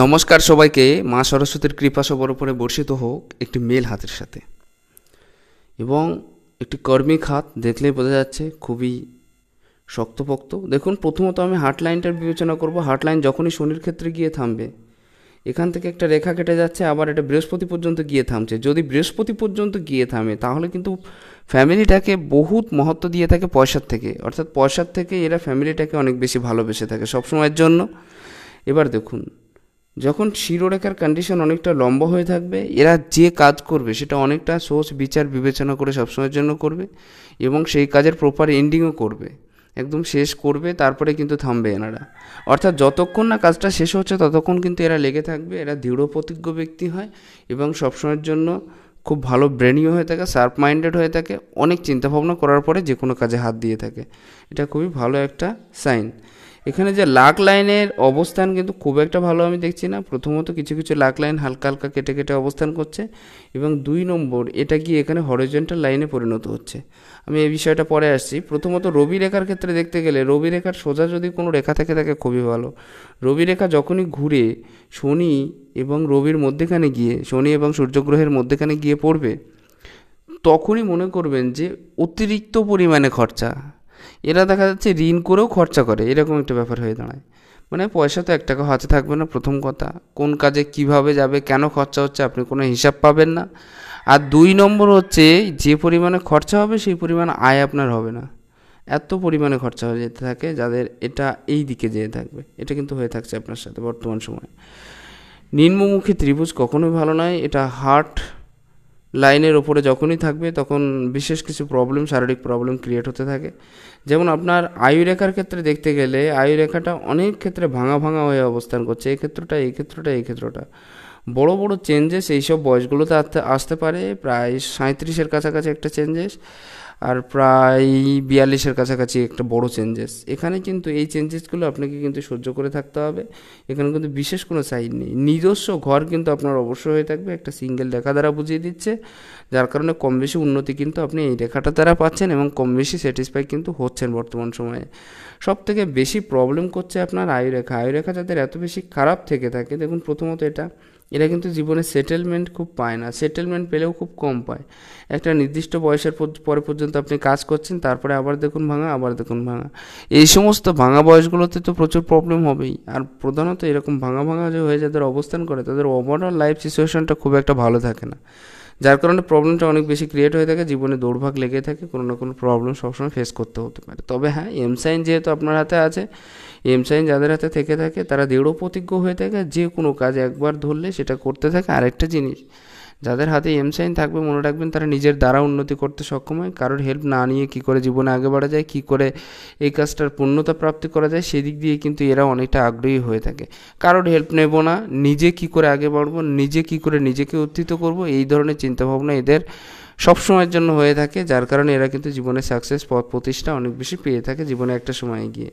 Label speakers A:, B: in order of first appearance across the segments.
A: নমস্কার সবাইকে মা সরস্বতীর কৃপা সবার উপরে বর্ষিত হোক একটি মেল হাতের সাথে এবং একটি কর্মিক হাত দেখলেই বোঝা যাচ্ছে খুবই শক্তপোক্ত দেখুন প্রথমত আমি হার্টলাইনটার বিবেচনা করব হার্টলাইন যখনই শনির ক্ষেত্রে গিয়ে থামবে এখান থেকে একটা রেখা কেটে যাচ্ছে আবার এটা বৃহস্পতি পর্যন্ত গিয়ে থামছে যদি বৃহস্পতি পর্যন্ত গিয়ে থামে তাহলে কিন্তু ফ্যামিলিটাকে বহুত মহত্ব দিয়ে থাকে পয়সার থেকে অর্থাৎ পয়সার থেকে এরা ফ্যামিলিটাকে অনেক বেশি ভালোবেসে থাকে সবসময়ের জন্য এবার দেখুন যখন শিরোরেখার কন্ডিশন অনেকটা লম্বা হয়ে থাকবে এরা যে কাজ করবে সেটা অনেকটা সোর্স বিচার বিবেচনা করে সবসময়ের জন্য করবে এবং সেই কাজের প্রপার এন্ডিংও করবে একদম শেষ করবে তারপরে কিন্তু থামবে এনারা অর্থাৎ যতক্ষণ না কাজটা শেষ হচ্ছে ততক্ষণ কিন্তু এরা লেগে থাকবে এরা দৃঢ় প্রতিজ্ঞ ব্যক্তি হয় এবং সবসময়ের জন্য খুব ভালো ব্রেনীয় হয়ে থাকে শার্প মাইন্ডেড হয়ে থাকে অনেক চিন্তাভাবনা করার পরে যে কোনো কাজে হাত দিয়ে থাকে এটা খুবই ভালো একটা সাইন এখানে যে লাক লাইনের অবস্থান কিন্তু খুব একটা ভালো আমি দেখছি না প্রথমত কিছু কিছু লাক লাইন হালকা হালকা কেটে কেটে অবস্থান করছে এবং দুই নম্বর এটা কি এখানে হরিজেন্টাল লাইনে পরিণত হচ্ছে আমি এই বিষয়টা পরে আসছি প্রথমত রবি রেখার ক্ষেত্রে দেখতে গেলে রবি রেখার সোজা যদি কোনো রেখা থেকে থাকে খুবই ভালো রবি রেখা যখনই ঘুরে শনি এবং রবির মধ্যেখানে গিয়ে শনি এবং সূর্যগ্রহের মধ্যেখানে গিয়ে পড়বে তখনই মনে করবেন যে অতিরিক্ত পরিমাণে খরচা এরা দেখা যাচ্ছে ঋণ করেও খরচা করে এরকম একটা ব্যাপার হয়ে দাঁড়ায় মানে পয়সা তো এক টাকা হাতে থাকবে না প্রথম কথা কোন কাজে কিভাবে যাবে কেন খরচা হচ্ছে আপনি কোনো হিসাব পাবেন না আর দুই নম্বর হচ্ছে যে পরিমাণে খরচা হবে সেই পরিমাণ আয় আপনার হবে না এত পরিমাণে খরচা হয়ে যেতে থাকে যাদের এটা এই দিকে যেয়ে থাকবে এটা কিন্তু হয়ে থাকছে আপনার সাথে বর্তমান সময়ে নিম্নমুখী ত্রিভুজ কখনোই ভালো নয় এটা হার্ট লাইনের ওপরে যখনই থাকবে তখন বিশেষ কিছু প্রবলেম শারীরিক প্রবলেম ক্রিয়েট হতে থাকে যেমন আপনার আয়ুরেখার ক্ষেত্রে দেখতে গেলে আয়ুরেখাটা অনেক ক্ষেত্রে ভাঙা ভাঙা হয়ে অবস্থান করছে এই ক্ষেত্রটা এই ক্ষেত্রটা এই ক্ষেত্রটা বড় বড় চেঞ্জেস এইসব বয়সগুলোতে আসতে আসতে পারে প্রায় সাঁত্রিশের কাছাকাছি একটা চেঞ্জেস আর প্রায় বিয়াল্লিশের কাছাকাছি একটা বড় চেঞ্জেস এখানে কিন্তু এই চেঞ্জেসগুলো আপনাকে কিন্তু সহ্য করে থাকতে হবে এখানে কিন্তু বিশেষ কোনো সাইড নেই নিজস্ব ঘর কিন্তু আপনার অবশ্যই হয়ে থাকবে একটা সিঙ্গেল রেখা দ্বারা বুঝিয়ে দিচ্ছে যার কারণে কম বেশি উন্নতি কিন্তু আপনি এই রেখাটা দ্বারা পাচ্ছেন এবং কম বেশি স্যাটিসফাই কিন্তু হচ্ছেন বর্তমান সময়ে সব থেকে বেশি প্রবলেম করছে আপনার আয়ু রেখা আয়ু রেখা যাদের এত বেশি খারাপ থেকে থাকে দেখুন প্রথমত এটা এরা কিন্তু জীবনে সেটেলমেন্ট খুব পায় না সেটেলমেন্ট পেলেও খুব কম পায় একটা নির্দিষ্ট বয়সের পরে পর্যন্ত আপনি কাজ করছেন তারপরে আবার দেখুন ভাঙা আবার দেখুন ভাঙা এই সমস্ত ভাঙা বয়সগুলোতে তো প্রচুর প্রবলেম হবেই আর প্রধানত এরকম ভাঙা ভাঙা যে হয়ে যাদের অবস্থান করে তাদের ওভারঅল লাইফ সিচুয়েশনটা খুব একটা ভালো থাকে না যার কারণে প্রবলেমটা অনেক বেশি ক্রিয়েট হয়ে থাকে জীবনে দৌড়ভাগ লেগে থাকে কোনো না কোনো প্রবলেম সবসময় ফেস করতে হতে পারে তবে হ্যাঁ এমসাইন যেহেতু আপনার হাতে আছে এমসাইন যাদের হাতে থেকে থাকে তারা দৃঢ় প্রতিজ্ঞ হয়ে থাকে যে কোনো কাজ একবার ধরলে সেটা করতে থাকে আরেকটা জিনিস যাদের হাতে এম সাইন থাকবে মনে রাখবেন তারা নিজের দ্বারা উন্নতি করতে সক্ষম হয় কারোর হেল্প না নিয়ে কি করে জীবনে আগে বাড়া যায় কি করে এই কাজটার পূর্ণতা প্রাপ্তি করা যায় সেদিক দিয়ে কিন্তু এরা অনেকটা আগ্রহী হয়ে থাকে কারোর হেল্প নেব না নিজে কি করে আগে বাড়বো নিজে কি করে নিজেকে উত্থিত করব এই ধরনের চিন্তাভাবনা এদের সবসময়ের জন্য হয়ে থাকে যার কারণে এরা কিন্তু জীবনে সাকসেস পথ প্রতিষ্ঠা অনেক বেশি পেয়ে থাকে জীবনে একটা সময়ে গিয়ে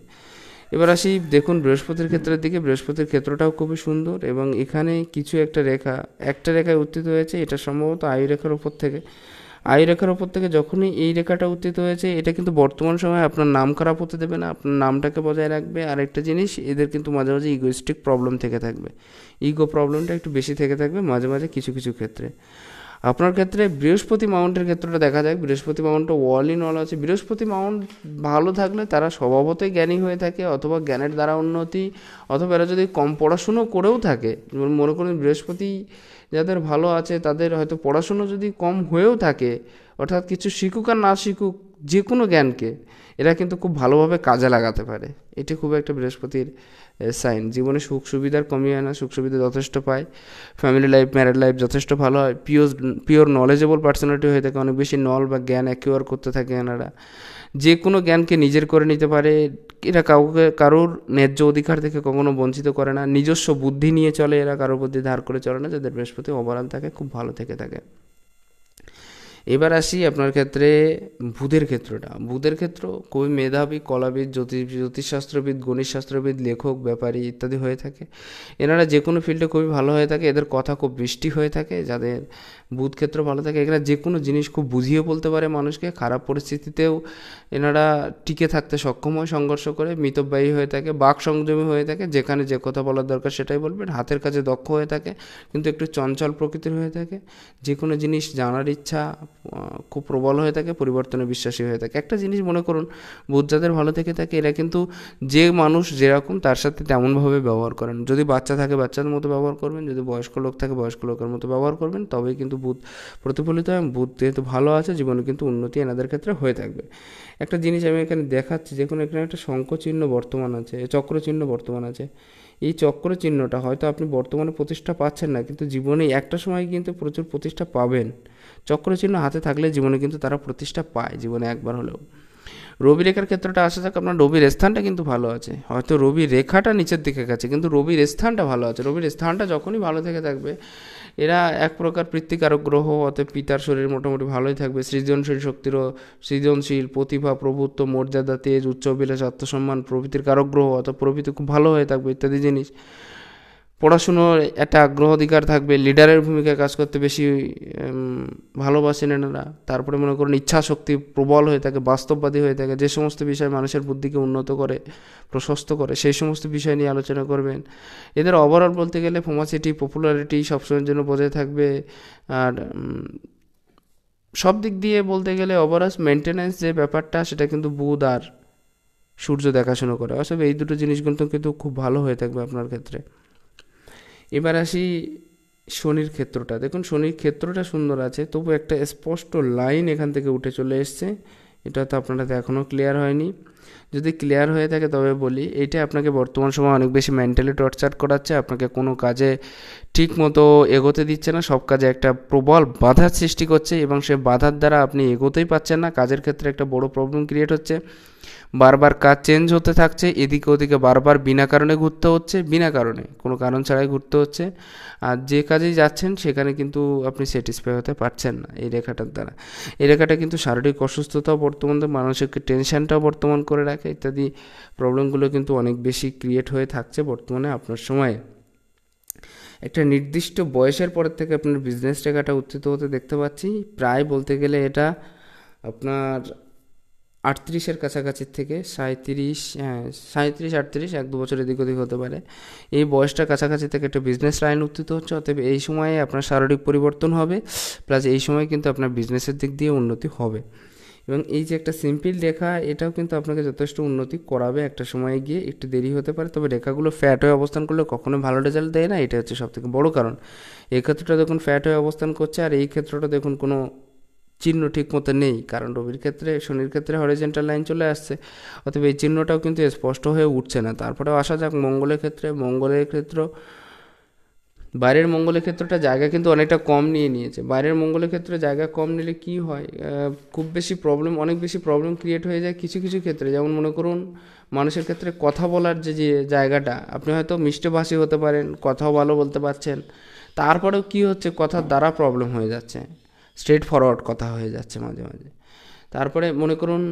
A: এবার আসি দেখুন বৃহস্পতির ক্ষেত্রের দিকে বৃহস্পতির ক্ষেত্রটাও খুবই সুন্দর এবং এখানে কিছু একটা রেখা একটা রেখায় উত্থিত হয়েছে এটা সম্ভবত আয়ু রেখার উপর থেকে আয়ু রেখার ওপর থেকে যখনই এই রেখাটা উত্থিত হয়েছে এটা কিন্তু বর্তমান সময়ে আপনার নাম খারাপ হতে দেবে না আপনার নামটাকে বজায় রাখবে আর একটা জিনিস এদের কিন্তু মাঝে মাঝে ইগোস্টিক প্রবলেম থেকে থাকবে ইগো প্রবলেমটা একটু বেশি থেকে থাকবে মাঝে মাঝে কিছু কিছু ক্ষেত্রে আপনার ক্ষেত্রে বৃহস্পতি মাউন্টের ক্ষেত্রটা দেখা যায় বৃহস্পতি মাউন্টটা ওয়াল ইন অল আছে বৃহস্পতি মাউন্ট ভালো থাকলে তারা স্বভাবতই জ্ঞানী হয়ে থাকে অথবা জ্ঞানের দ্বারা উন্নতি অথবা এরা যদি কম পড়াশুনো করেও থাকে মনে করুন বৃহস্পতি যাদের ভালো আছে তাদের হয়তো পড়াশুনো যদি কম হয়েও থাকে অর্থাৎ কিছু শিখুক আর না শিখুক যে কোনো জ্ঞানকে এরা কিন্তু খুব ভালোভাবে কাজে লাগাতে পারে এটি খুব একটা বৃহস্পতির সাইন জীবনে সুখ সুবিধার কমিয়ে না সুখ সুবিধা যথেষ্ট পায় ফ্যামিলি লাইফ ম্যারেড লাইফ যথেষ্ট ভালো হয় পিওর পিওর নলেজেবল পার্সোনালিটি হয়ে থাকে অনেক বেশি নল বা জ্ঞান অ্যাকিওর করতে থাকে এনারা যে কোনো জ্ঞানকে নিজের করে নিতে পারে এরা কাউকে কারোর ন্যায্য অধিকার থেকে কখনো বঞ্চিত করে না নিজস্ব বুদ্ধি নিয়ে চলে এরা কারোর বুদ্ধি ধার করে চলে না যাদের বৃহস্পতি ওভারঅল থাকে খুব ভালো থেকে থাকে এবার আসি আপনার ক্ষেত্রে বুধের ক্ষেত্রটা বুধের ক্ষেত্র কবি মেধাবী কলাবিদ জ্যোতিষ জ্যোতিষশাস্ত্রবিদ গণিতশাস্ত্রবিদ লেখক ব্যাপারী ইত্যাদি হয়ে থাকে এনারা যে কোনো ফিল্ডে খুবই ভালো হয়ে থাকে এদের কথা খুব বৃষ্টি হয়ে থাকে যাদের বুধ ক্ষেত্র ভালো থাকে এরা যে কোনো জিনিস খুব বুঝিয়ে বলতে পারে মানুষকে খারাপ পরিস্থিতিতেও এনারা টিকে থাকতে সক্ষম হয় সংঘর্ষ করে মিতব্যয়ী হয়ে থাকে বাক সংযমী হয়ে থাকে যেখানে যে কথা বলার দরকার সেটাই বলবেন হাতের কাজে দক্ষ হয়ে থাকে কিন্তু একটু চঞ্চল প্রকৃতির হয়ে থাকে যে কোনো জিনিস জানার ইচ্ছা খুব প্রবল হয়ে থাকে পরিবর্তনে বিশ্বাসী হয়ে থাকে একটা জিনিস মনে করুন ভূত যাদের ভালো থেকে থাকে এরা কিন্তু যে মানুষ যেরকম তার সাথে তেমনভাবে ব্যবহার করেন যদি বাচ্চা থাকে বাচ্চার মতো ব্যবহার করবেন যদি বয়স্ক লোক থাকে বয়স্ক লোকের মতো ব্যবহার করবেন তবেই কিন্তু বুধ প্রতিফলিত হয় বুধ যেহেতু ভালো আছে জীবনে কিন্তু উন্নতি এনাদের ক্ষেত্রে হয়ে থাকবে একটা জিনিস আমি এখানে দেখাচ্ছি যে কোনো এখানে একটা শঙ্কচিহ্ন চিহ্ন বর্তমান আছে চক্র চিহ্ন বর্তমান আছে এই চক্র চিহ্নটা হয়তো আপনি বর্তমানে প্রতিষ্ঠা পাচ্ছেন না কিন্তু জীবনে একটা সময় কিন্তু প্রচুর প্রতিষ্ঠা পাবেন চক্র চিহ্ন হাতে থাকলে জীবনে কিন্তু তারা প্রতিষ্ঠা পায় জীবনে একবার হলেও রবি রেখার ক্ষেত্রটা আসা যাক আপনার রবির স্থানটা কিন্তু ভালো আছে হয়তো রবি রেখাটা নিচের দিকে গেছে কিন্তু রবির স্থানটা ভালো আছে রবির স্থানটা যখনই ভালো থেকে থাকবে এরা এক প্রকার পৃত্তিকারক গ্রহ অতএ পিতার শরীর মোটামুটি ভালোই থাকবে সৃজনশীল শক্তিরও সৃজনশীল প্রতিভা প্রভুত্ব মর্যাদা তেজ উচ্চ বিলাস আত্মসম্মান প্রভৃতির কারক গ্রহ অত প্রভৃতি খুব ভালো হয়ে থাকবে ইত্যাদি জিনিস পড়াশুনোর একটা অধিকার থাকবে লিডারের ভূমিকায় কাজ করতে বেশি ভালোবাসেন এনারা তারপরে মনে করেন ইচ্ছা শক্তি প্রবল হয়ে থাকে বাস্তববাদী হয়ে থাকে যে সমস্ত বিষয় মানুষের বুদ্ধিকে উন্নত করে প্রশস্ত করে সেই সমস্ত বিষয় নিয়ে আলোচনা করবেন এদের ওভারঅল বলতে গেলে ফোমাসিটি পপুলারিটি সবসময়ের জন্য বজায় থাকবে আর সব দিক দিয়ে বলতে গেলে ওভারঅল মেনটেন্যান্স যে ব্যাপারটা সেটা কিন্তু বুধ আর সূর্য দেখাশোনা করে অসব এই দুটো জিনিসগুলো কিন্তু খুব ভালো হয়ে থাকবে আপনার ক্ষেত্রে এবার আসি শনির ক্ষেত্রটা দেখুন শনির ক্ষেত্রটা সুন্দর আছে তবু একটা স্পষ্ট লাইন এখান থেকে উঠে চলে এসছে এটা তো আপনারা এখনও ক্লিয়ার হয়নি যদি ক্লিয়ার হয়ে থাকে তবে বলি এটা আপনাকে বর্তমান সময় অনেক বেশি মেন্টালি টর্চার করাচ্ছে আপনাকে কোনো কাজে ঠিক মতো এগোতে দিচ্ছে না সব কাজে একটা প্রবল বাধার সৃষ্টি করছে এবং সে বাধার দ্বারা আপনি এগোতেই পাচ্ছেন না কাজের ক্ষেত্রে একটা বড় প্রবলেম ক্রিয়েট হচ্ছে বারবার কাজ চেঞ্জ হতে থাকছে এদিকে ওদিকে বারবার বিনা কারণে ঘুরতে হচ্ছে বিনা কারণে কোনো কারণ ছাড়াই ঘুরতে হচ্ছে আর যে কাজেই যাচ্ছেন সেখানে কিন্তু আপনি স্যাটিসফাই হতে পারছেন না এই রেখাটার দ্বারা এই রেখাটা কিন্তু শারীরিক অসুস্থতাও বর্তমান মানসিক টেনশনটাও বর্তমান করে রাখা ইত্যাদি প্রবলেমগুলো কিন্তু অনেক বেশি ক্রিয়েট হয়ে থাকছে বর্তমানে আপনার সময়ে একটা নির্দিষ্ট বয়সের পর থেকে আপনার বিজনেস টাকাটা উত্থিত হতে দেখতে পাচ্ছি প্রায় বলতে গেলে এটা আপনার আটত্রিশের কাছাকাছি থেকে সাঁত্রিশ হ্যাঁ সাঁত্রিশ আটত্রিশ এক দু বছর এদিক ওদিক হতে পারে এই বয়সটা কাছাকাছি থেকে একটা বিজনেস লাইন উত্থিত হচ্ছে অতএব এই সময়ে আপনার শারীরিক পরিবর্তন হবে প্লাস এই সময় কিন্তু আপনার বিজনেসের দিক দিয়ে উন্নতি হবে এবং এই যে একটা সিম্পল রেখা এটাও কিন্তু আপনাকে যথেষ্ট উন্নতি করাবে একটা সময়ে গিয়ে একটু দেরি হতে পারে তবে রেখাগুলো ফ্যাট হয়ে অবস্থান করলে কখনো ভালো রেজাল্ট দেয় না এটা হচ্ছে সবথেকে বড় কারণ এই ক্ষেত্রটা দেখুন ফ্যাট হয়ে অবস্থান করছে আর এই ক্ষেত্রটা দেখুন কোনো চিহ্ন ঠিক মতো নেই কারণ রবির ক্ষেত্রে শনির ক্ষেত্রে হরিজেন্টাল লাইন চলে আসছে অথবা এই চিহ্নটাও কিন্তু স্পষ্ট হয়ে উঠছে না তারপরেও আসা যাক মঙ্গলের ক্ষেত্রে মঙ্গলের ক্ষেত্র বাইরের মঙ্গলের ক্ষেত্রটা জায়গা কিন্তু অনেকটা কম নিয়ে নিয়েছে বাইরের মঙ্গলের ক্ষেত্রে জায়গা কম নিলে কি হয় খুব বেশি প্রবলেম অনেক বেশি প্রবলেম ক্রিয়েট হয়ে যায় কিছু কিছু ক্ষেত্রে যেমন মনে করুন মানুষের ক্ষেত্রে কথা বলার যে যে জায়গাটা আপনি হয়তো মিষ্টভাষী হতে পারেন কথাও ভালো বলতে পারছেন তারপরেও কি হচ্ছে কথার দ্বারা প্রবলেম হয়ে যাচ্ছে স্ট্রেট ফরওয়ার্ড কথা হয়ে যাচ্ছে মাঝে মাঝে তারপরে মনে করুন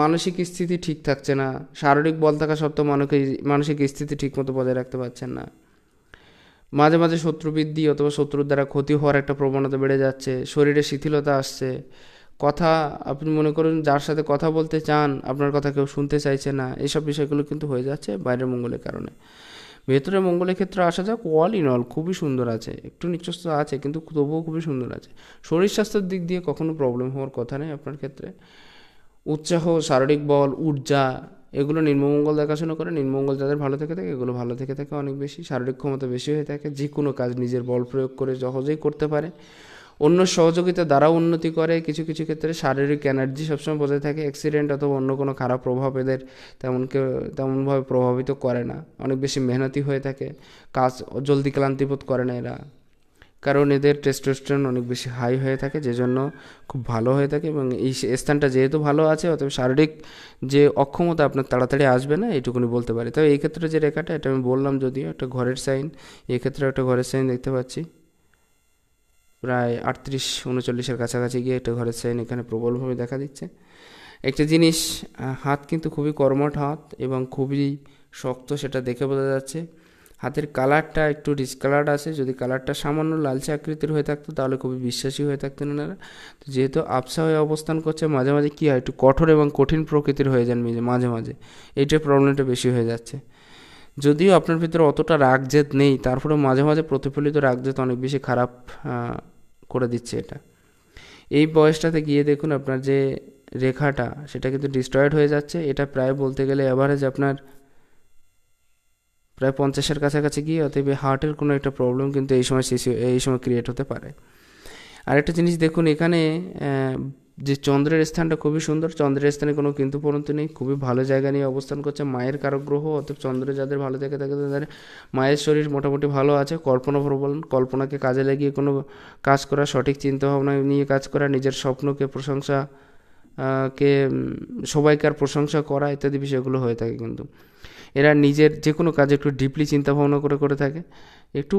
A: মানসিক স্থিতি ঠিক থাকছে না শারীরিক বল থাকা সত্ত্বেও মানসিক মানসিক স্থিতি ঠিকমতো বজায় রাখতে পারছেন না মাঝে মাঝে শত্রুবৃদ্ধি অথবা শত্রুর দ্বারা ক্ষতি হওয়ার একটা প্রবণতা বেড়ে যাচ্ছে শরীরে শিথিলতা আসছে কথা আপনি মনে করুন যার সাথে কথা বলতে চান আপনার কথা কেউ শুনতে চাইছে না এসব বিষয়গুলো কিন্তু হয়ে যাচ্ছে বাইরের মঙ্গলের কারণে ভেতরে মঙ্গলের ক্ষেত্রে আসা যাক অল ইন অল খুবই সুন্দর আছে একটু নিচস্ত আছে কিন্তু তবুও খুবই সুন্দর আছে শরীর স্বাস্থ্যের দিক দিয়ে কখনো প্রবলেম হওয়ার কথা নেই আপনার ক্ষেত্রে উৎসাহ শারীরিক বল ঊর্জা এগুলো নির্মমঙ্গল দেখাশোনা করে নির্মঙ্গল যাদের ভালো থেকে থাকে এগুলো ভালো থেকে থাকে অনেক বেশি শারীরিক ক্ষমতা বেশি হয়ে থাকে যে কোনো কাজ নিজের বল প্রয়োগ করে সহজেই করতে পারে অন্য সহযোগিতা দ্বারাও উন্নতি করে কিছু কিছু ক্ষেত্রে শারীরিক এনার্জি সবসময় বজায় থাকে অ্যাক্সিডেন্ট অথবা অন্য কোনো খারাপ প্রভাব এদের তেমন কেউ তেমনভাবে প্রভাবিত করে না অনেক বেশি মেহনতি হয়ে থাকে কাজ জলদি ক্লান্তিবোধ করে না এরা কারণ এদের টেস্টোস্টেরন অনেক বেশি হাই হয়ে থাকে যে জন্য খুব ভালো হয়ে থাকে এবং এই স্থানটা যেহেতু ভালো আছে অতএব শারীরিক যে অক্ষমতা আপনার তাড়াতাড়ি আসবে না এটুকুনি বলতে পারি তবে এই ক্ষেত্রে যে রেখাটা এটা আমি বললাম যদিও একটা ঘরের সাইন এক্ষেত্রে একটা ঘরের সাইন দেখতে পাচ্ছি প্রায় আটত্রিশ উনচল্লিশের কাছাকাছি গিয়ে একটা ঘরের সাইন এখানে প্রবলভাবে দেখা দিচ্ছে একটা জিনিস হাত কিন্তু খুবই কর্মঠ হাত এবং খুবই শক্ত সেটা দেখে বোঝা যাচ্ছে হাতের কালারটা একটু ডিসকালার্ড আছে যদি কালারটা সামান্য লালচে আকৃতির হয়ে থাকতো তাহলে খুবই বিশ্বাসী হয়ে থাকতেন ওনারা তো যেহেতু আবসা হয়ে অবস্থান করছে মাঝে মাঝে কী হয় একটু কঠোর এবং কঠিন প্রকৃতির হয়ে যান মাঝে মাঝে এইটার প্রবলেমটা বেশি হয়ে যাচ্ছে যদিও আপনার ভিতরে অতটা রাগ জেদ নেই তারপরে মাঝে মাঝে প্রতিফলিত রাগ জেদ অনেক বেশি খারাপ করে দিচ্ছে এটা এই বয়সটাতে গিয়ে দেখুন আপনার যে রেখাটা সেটা কিন্তু ডিস্ট্রয়েড হয়ে যাচ্ছে এটা প্রায় বলতে গেলে অ্যাভারেজ আপনার প্রায় পঞ্চাশের কাছাকাছি গিয়ে অতএব হার্টের কোনো একটা প্রবলেম কিন্তু এই সময় শিশু এই সময় ক্রিয়েট হতে পারে আরেকটা জিনিস দেখুন এখানে যে চন্দ্রের স্থানটা খুবই সুন্দর চন্দ্রের স্থানে কোনো কিন্তু পরন্তু নেই খুবই ভালো জায়গা নিয়ে অবস্থান করছে মায়ের কারক গ্রহ অতএব চন্দ্রে যাদের ভালো জায়গা থাকে তাদের মায়ের শরীর মোটামুটি ভালো আছে কল্পনা প্রবল কল্পনাকে কাজে লাগিয়ে কোনো কাজ করা সঠিক চিন্তাভাবনা নিয়ে কাজ করা নিজের স্বপ্নকে প্রশংসা কে সবাইকার প্রশংসা করা ইত্যাদি বিষয়গুলো হয়ে থাকে কিন্তু এরা নিজের যে কোনো কাজ একটু ডিপলি চিন্তাভাবনা করে করে থাকে একটু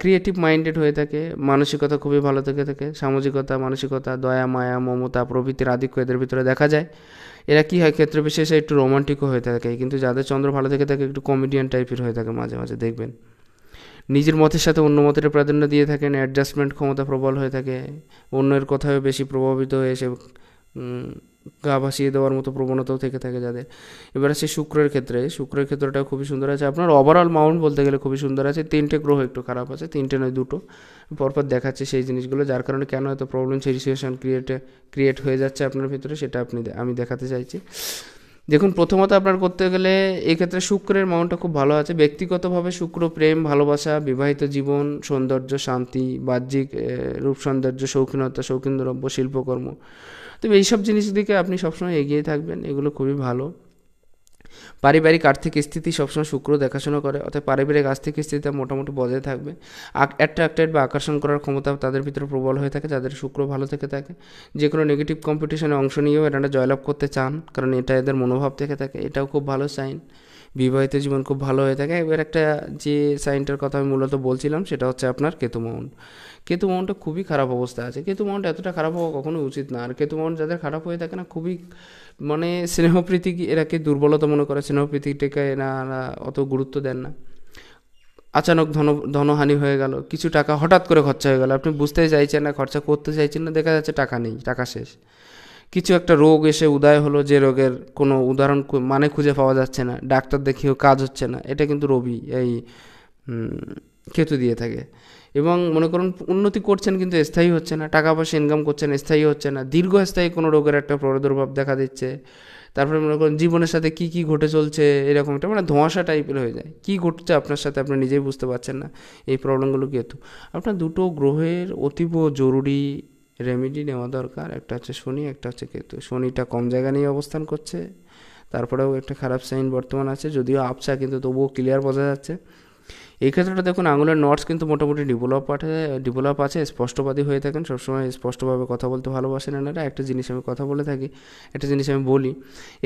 A: ক্রিয়েটিভ মাইন্ডেড হয়ে থাকে মানসিকতা খুবই ভালো থেকে থাকে সামাজিকতা মানসিকতা দয়া মায়া মমতা প্রভৃতির আধিক্য এদের ভিতরে দেখা যায় এরা কী হয় ক্ষেত্র বিশেষে একটু রোমান্টিকও হয়ে থাকে কিন্তু যাদের চন্দ্র ভালো থেকে থাকে একটু কমেডিয়ান টাইপের হয়ে থাকে মাঝে মাঝে দেখবেন নিজের মতের সাথে অন্য মতের প্রাধান্য দিয়ে থাকেন অ্যাডজাস্টমেন্ট ক্ষমতা প্রবল হয়ে থাকে অন্যের কথায়ও বেশি প্রভাবিত হয়ে সে গা ভাসিয়ে দেওয়ার মতো প্রবণতাও থেকে থাকে যাদের এবার আছে শুক্রের ক্ষেত্রে শুক্রের ক্ষেত্রটা খুবই সুন্দর আছে আপনার ওভারঅল মাউন্ট বলতে গেলে খুবই সুন্দর আছে তিনটে গ্রহ একটু খারাপ আছে তিনটে নয় দুটো পরপর দেখাচ্ছে সেই জিনিসগুলো যার কারণে কেন এত প্রবলেম সিচুয়েশান ক্রিয়েট ক্রিয়েট হয়ে যাচ্ছে আপনার ভিতরে সেটা আপনি আমি দেখাতে চাইছি দেখুন প্রথমত আপনার করতে গেলে এক্ষেত্রে শুক্রের মাউন্টটা খুব ভালো আছে ব্যক্তিগতভাবে শুক্র প্রেম ভালোবাসা বিবাহিত জীবন সৌন্দর্য শান্তি বাহ্যিক রূপ সৌন্দর্য শৌখিনতা দ্রব্য শিল্পকর্ম তবে এইসব জিনিস দিকে আপনি সবসময় এগিয়ে থাকবেন এগুলো খুবই ভালো পারিবারিক আর্থিক স্থিতি সবসময় শুক্র দেখাশোনা করে অর্থাৎ পারিবারিক আর্থিক স্থিতিটা মোটামুটি বজায় থাকবে অ্যাট্রাক্টেড বা আকর্ষণ করার ক্ষমতা তাদের ভিতরে প্রবল হয়ে থাকে যাদের শুক্র ভালো থেকে থাকে যে কোনো নেগেটিভ কম্পিটিশনে অংশ নিয়েও এটা জয়লাভ করতে চান কারণ এটা এদের মনোভাব থেকে থাকে এটাও খুব ভালো সাইন বিবাহিত জীবন খুব ভালো হয়ে থাকে এবার একটা যে সাইনটার কথা আমি মূলত বলছিলাম সেটা হচ্ছে আপনার কেতু কেতু মাউন্টটা খুবই খারাপ অবস্থা আছে কেতু মাউন্ট এতটা খারাপ হওয়া কখনোই উচিত না আর কেতু মাউন্ট যাদের খারাপ হয়ে থাকে না খুবই মানে স্নেহপ্রীতি এরাকে দুর্বলতা মনে করে স্নেহপ্রীতিটাকে এরা অত গুরুত্ব দেন না আচানক ধন ধনহানি হয়ে গেল কিছু টাকা হঠাৎ করে খরচা হয়ে গেল আপনি বুঝতে চাইছেন না খরচা করতে চাইছেন না দেখা যাচ্ছে টাকা নেই টাকা শেষ কিছু একটা রোগ এসে উদয় হলো যে রোগের কোনো উদাহরণ মানে খুঁজে পাওয়া যাচ্ছে না ডাক্তার দেখিয়েও কাজ হচ্ছে না এটা কিন্তু রবি এই কেতু দিয়ে থাকে এবং মনে করুন উন্নতি করছেন কিন্তু স্থায়ী হচ্ছে না টাকা পয়সা ইনকাম করছেন স্থায়ী হচ্ছে না দীর্ঘস্থায়ী কোনো রোগের একটা প্রদুর্ভাব দেখা দিচ্ছে তারপরে মনে করুন জীবনের সাথে কি কি ঘটে চলছে এরকম একটা মানে ধোঁয়াশা টাইপের হয়ে যায় কি ঘটছে আপনার সাথে আপনি নিজেই বুঝতে পারছেন না এই প্রবলেমগুলো কেতু আপনার দুটো গ্রহের অতীব জরুরি রেমেডি নেওয়া দরকার একটা হচ্ছে শনি একটা হচ্ছে কেতু শনিটা কম জায়গা নিয়ে অবস্থান করছে তারপরেও একটা খারাপ সাইন বর্তমান আছে যদিও আবছা কিন্তু তবুও ক্লিয়ার বোঝা যাচ্ছে এই ক্ষেত্রে দেখুন আঙুলের নটস কিন্তু মোটামুটি ডেভেলপ আছে ডেভেলপ আছে স্পষ্টবাদী হয়ে থাকেন সবসময় স্পষ্টভাবে কথা বলতে ভালোবাসেন এনারা একটা জিনিস আমি কথা বলে থাকি একটা জিনিস আমি বলি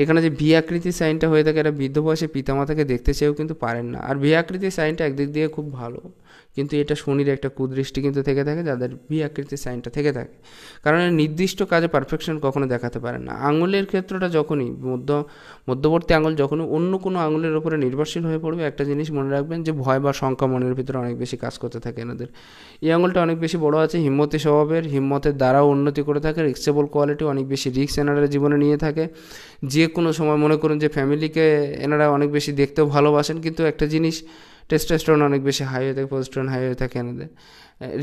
A: এখানে যে ভি আকৃতি সাইনটা হয়ে থাকে এটা বৃদ্ধ বয়সে পিতামাতাকে দেখতে চেয়েও কিন্তু পারেন না আর ভি আকৃতি সাইনটা একদিক দিয়ে খুব ভালো কিন্তু এটা শনির একটা কুদৃষ্টি কিন্তু থেকে থাকে যাদের বি আকৃতির সাইনটা থেকে থাকে কারণ নির্দিষ্ট কাজে পারফেকশন কখনো দেখাতে পারে না আঙুলের ক্ষেত্রটা যখনই মধ্য মধ্যবর্তী আঙুল যখনই অন্য কোনো আঙুলের উপরে নির্ভরশীল হয়ে পড়বে একটা জিনিস মনে রাখবেন যে ভয় বা সংখ্যা মনের ভিতরে অনেক বেশি কাজ করতে থাকে এনাদের এই আঙুলটা অনেক বেশি বড় আছে হিম্মতি স্বভাবের হিম্মতের দ্বারাও উন্নতি করে থাকে রিক্সেবল কোয়ালিটি অনেক বেশি রিক্স এনারা জীবনে নিয়ে থাকে যে কোনো সময় মনে করুন যে ফ্যামিলিকে এনারা অনেক বেশি দেখতেও ভালোবাসেন কিন্তু একটা জিনিস টেস্টোস্টেরন অনেক বেশি হাই হয়ে থাকে পজিস্ট্রন হাই হয়ে থাকে এনাদের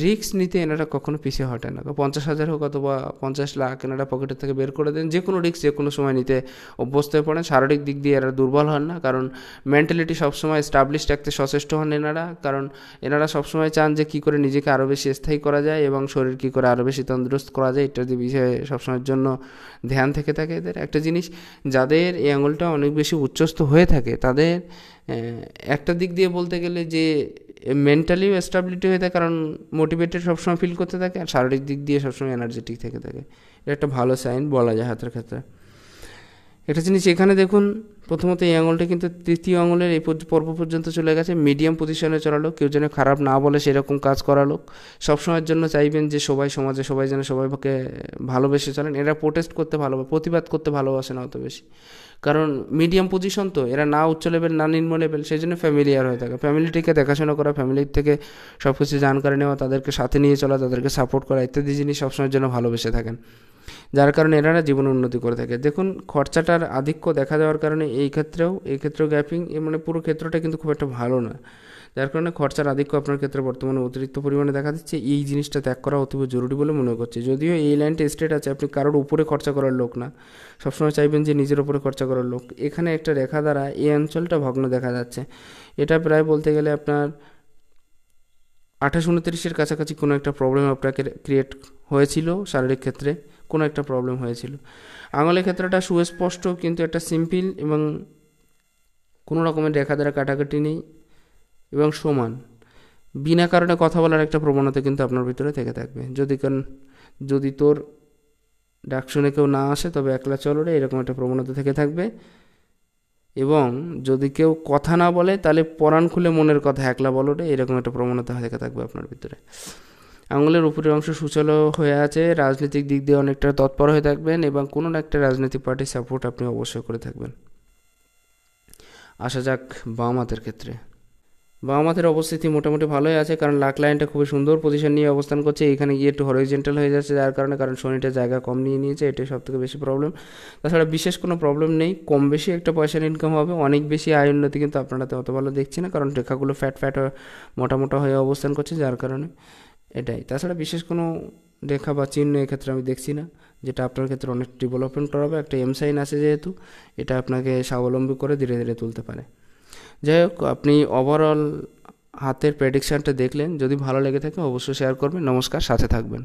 A: রিক্স নিতে এনারা কখনো পিছিয়ে হটে না পঞ্চাশ হাজার হোক অথবা পঞ্চাশ লাখ এনারা পকেটের থেকে বের করে দেন যে কোনো রিক্স যে কোনো সময় নিতে অভ্যস্ত হয়ে পড়েন শারীরিক দিক দিয়ে এরা দুর্বল হন না কারণ মেন্টালিটি সবসময় স্টাবলিশ রাখতে সচেষ্ট হন এনারা কারণ এনারা সবসময় চান যে কী করে নিজেকে আরও বেশি স্থায়ী করা যায় এবং শরীর কী করে আরও বেশি তন্দুরস্ত করা যায় ইত্যাদি বিষয়ে সবসময়ের জন্য ধ্যান থেকে থাকে এদের একটা জিনিস যাদের এই আঙুলটা অনেক বেশি উচ্চস্ত হয়ে থাকে তাদের একটা দিক দিয়ে বলতে গেলে যে মেন্টালিও স্টাবিলিটি হয়ে থাকে কারণ মোটিভেটেড সবসময় ফিল করতে থাকে আর শারীরিক দিক দিয়ে সবসময় এনার্জেটিক থেকে থাকে এটা একটা ভালো সাইন বলা যায় হাতের ক্ষেত্রে একটা জিনিস এখানে দেখুন প্রথমত এই আঙুলটা কিন্তু তৃতীয় আঙুলের এই পর্ব পর্যন্ত চলে গেছে মিডিয়াম পজিশনে চলালো কেউ যেন খারাপ না বলে সেরকম কাজ করালো সবসময়ের জন্য চাইবেন যে সবাই সমাজে সবাই যেন সবাইকে ভালোবেসে চলেন এরা প্রোটেস্ট করতে ভালোবাসে প্রতিবাদ করতে ভালোবাসে না অত বেশি কারণ মিডিয়াম পজিশন তো এরা না উচ্চ লেভেল না নিম্ন লেভেল সেই জন্য ফ্যামিলিয়ার হয়ে থাকে ফ্যামিলিটিকে দেখাশোনা করা ফ্যামিলির থেকে সব কিছু জানকারি নেওয়া তাদেরকে সাথে নিয়ে চলা তাদেরকে সাপোর্ট করা ইত্যাদি জিনিস সবসময়ের জন্য ভালোবেসে থাকেন যার কারণে না জীবন উন্নতি করে থাকে দেখুন খরচাটার আধিক্য দেখা যাওয়ার কারণে এই ক্ষেত্রেও এই ক্ষেত্রেও গ্যাপিং মানে পুরো ক্ষেত্রটা কিন্তু খুব একটা ভালো না যার কারণে খরচার আধিক্য আপনার ক্ষেত্রে বর্তমানে অতিরিক্ত পরিমাণে দেখা দিচ্ছে এই জিনিসটা ত্যাগ করা অতীব জরুরি বলে মনে করছে যদিও এই লাইনটা স্টেট আছে আপনি কারোর উপরে খরচা করার লোক না সবসময় চাইবেন যে নিজের উপরে খরচা করার লোক এখানে একটা রেখা দ্বারা এই অঞ্চলটা ভগ্ন দেখা যাচ্ছে এটা প্রায় বলতে গেলে আপনার আঠাশ উনত্রিশের কাছাকাছি কোনো একটা প্রবলেম আপনাকে ক্রিয়েট হয়েছিল শারীরিক ক্ষেত্রে কোনো একটা প্রবলেম হয়েছিল আঙুলের ক্ষেত্রটা সুস্পষ্ট কিন্তু একটা সিম্পল এবং কোনো রকমের রেখা দ্বারা কাটাকাটি নেই এবং সমান বিনা কারণে কথা বলার একটা প্রবণতা কিন্তু আপনার ভিতরে থেকে থাকবে যদি কারণ যদি তোর ডাক শুনে কেউ না আসে তবে একলা চলো রে এরকম একটা প্রবণতা থেকে থাকবে এবং যদি কেউ কথা না বলে তাহলে পরাণ খুলে মনের কথা একলা বলো রে এরকম একটা প্রবণতা থেকে থাকবে আপনার ভিতরে আঙুলের উপরের অংশ সুচল হয়ে আছে রাজনৈতিক দিক দিয়ে অনেকটা তৎপর হয়ে থাকবেন এবং কোনো না একটা রাজনৈতিক পার্টির সাপোর্ট আপনি অবশ্যই করে থাকবেন আসা যাক বাম হাতের ক্ষেত্রে বাম হাতের অবস্থিতি মোটামুটি ভালোই আছে কারণ লাক লাইনটা খুবই সুন্দর পজিশন নিয়ে অবস্থান করছে এখানে গিয়ে একটু হরিজেন্টাল হয়ে যাচ্ছে যার কারণে কারণ শনিটা জায়গা কম নিয়ে নিয়েছে এটাই সব থেকে বেশি প্রবলেম তাছাড়া বিশেষ কোনো প্রবলেম নেই কম বেশি একটা পয়সার ইনকাম হবে অনেক বেশি আয় উন্নতি কিন্তু আপনারা তো অত ভালো দেখছি না কারণ রেখাগুলো ফ্যাট ফ্যাট মোটামুটি হয়ে অবস্থান করছে যার কারণে এটাই তাছাড়া বিশেষ কোনো রেখা বা চিহ্ন এক্ষেত্রে আমি দেখছি না যেটা আপনার ক্ষেত্রে অনেক ডেভেলপমেন্ট করাবে একটা এম সাইন আছে যেহেতু এটা আপনাকে স্বাবলম্বী করে ধীরে ধীরে তুলতে পারে যাই হোক আপনি ওভারঅল হাতের প্রেডিকশানটা দেখলেন যদি ভালো লেগে থাকে অবশ্যই শেয়ার করবেন নমস্কার সাথে থাকবেন